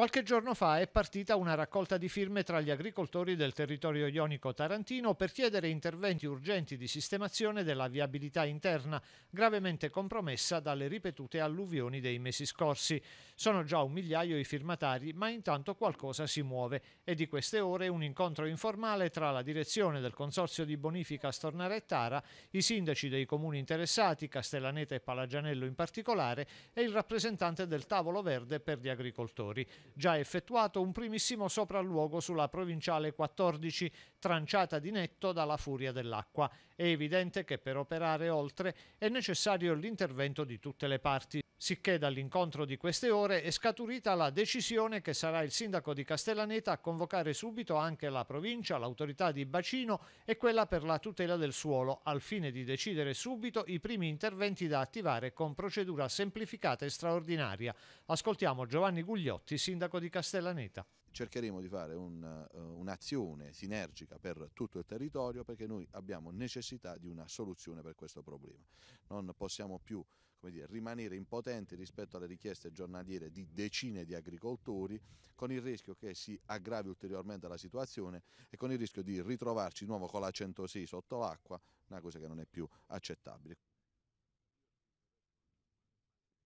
Qualche giorno fa è partita una raccolta di firme tra gli agricoltori del territorio ionico tarantino per chiedere interventi urgenti di sistemazione della viabilità interna, gravemente compromessa dalle ripetute alluvioni dei mesi scorsi. Sono già un migliaio i firmatari, ma intanto qualcosa si muove e di queste ore un incontro informale tra la direzione del Consorzio di Bonifica Stornare e Tara, i sindaci dei comuni interessati, Castellaneta e Palagianello in particolare, e il rappresentante del Tavolo Verde per gli agricoltori già effettuato un primissimo sopralluogo sulla provinciale 14, tranciata di netto dalla furia dell'acqua. È evidente che per operare oltre è necessario l'intervento di tutte le parti, sicché dall'incontro di queste ore è scaturita la decisione che sarà il sindaco di Castellaneta a convocare subito anche la provincia, l'autorità di bacino e quella per la tutela del suolo, al fine di decidere subito i primi interventi da attivare con procedura semplificata e straordinaria. Ascoltiamo Giovanni Gugliotti, sindaco di Castellaneta. Cercheremo di fare un, eh, un'azione sinergica per tutto il territorio perché noi abbiamo necessità di una soluzione per questo problema. Non possiamo più dire, rimanere impotenti rispetto alle richieste giornaliere di decine di agricoltori con il rischio che si aggravi ulteriormente la situazione e con il rischio di ritrovarci di nuovo con la 106 sotto l'acqua, una cosa che non è più accettabile.